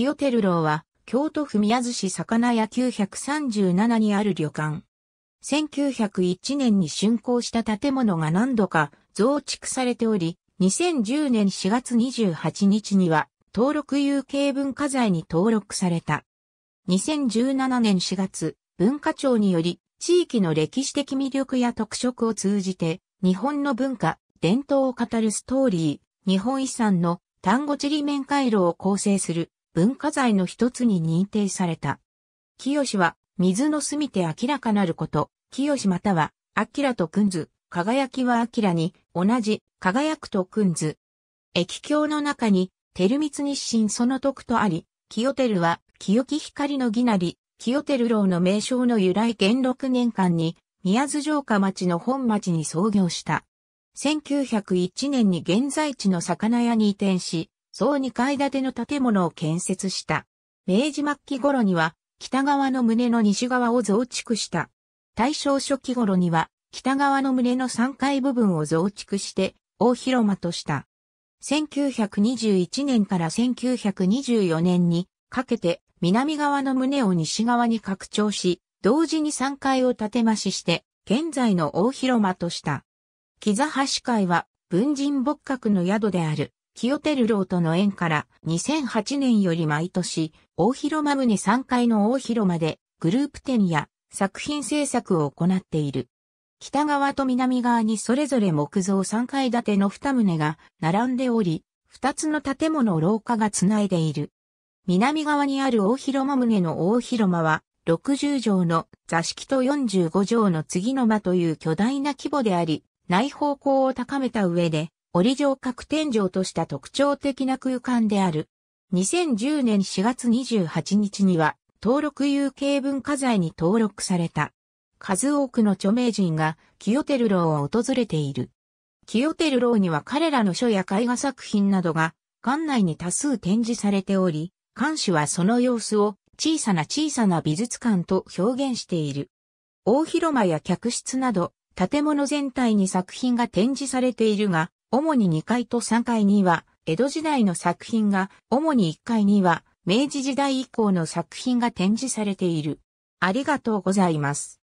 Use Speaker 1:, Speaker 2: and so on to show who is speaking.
Speaker 1: 清照郎は、京都府宮津市魚屋937にある旅館。1901年に竣工した建物が何度か増築されており、2010年4月28日には登録有形文化財に登録された。2017年4月、文化庁により地域の歴史的魅力や特色を通じて日本の文化、伝統を語るストーリー、日本遺産の単語地理面回路を構成する文化財の一つに認定された。清は、水の隅みて明らかなること、清または、明とくんず、輝きは明に、同じ、輝くとくんず。液境の中に、テルミツ日清その徳とあり、清テルは、清き光の義なり、清テル楼の名称の由来元六年間に、宮津城下町の本町に創業した。1901年に現在地の魚屋に移転し、総2階建ての建物を建設した。明治末期頃には、北側の胸の西側を増築した。大正初期頃には、北側の胸の3階部分を増築して、大広間とした。1921年から1924年にかけて、南側の胸を西側に拡張し、同時に3階を建て増しして、現在の大広間とした。木座橋会は、文人牧閣の宿である。清照ーとの縁から2008年より毎年、大広間船3階の大広間でグループ展や作品制作を行っている。北側と南側にそれぞれ木造3階建ての2棟が並んでおり、2つの建物廊下がつないでいる。南側にある大広間棟の大広間は、60畳の座敷と45畳の次の間という巨大な規模であり、内方向を高めた上で、折状角天井とした特徴的な空間である。2010年4月28日には登録有形文化財に登録された。数多くの著名人が清テルローを訪れている。清テルローには彼らの書や絵画作品などが館内に多数展示されており、館主はその様子を小さな小さな美術館と表現している。大広間や客室など建物全体に作品が展示されているが、主に2階と3階には、江戸時代の作品が、主に1階には、明治時代以降の作品が展示されている。ありがとうございます。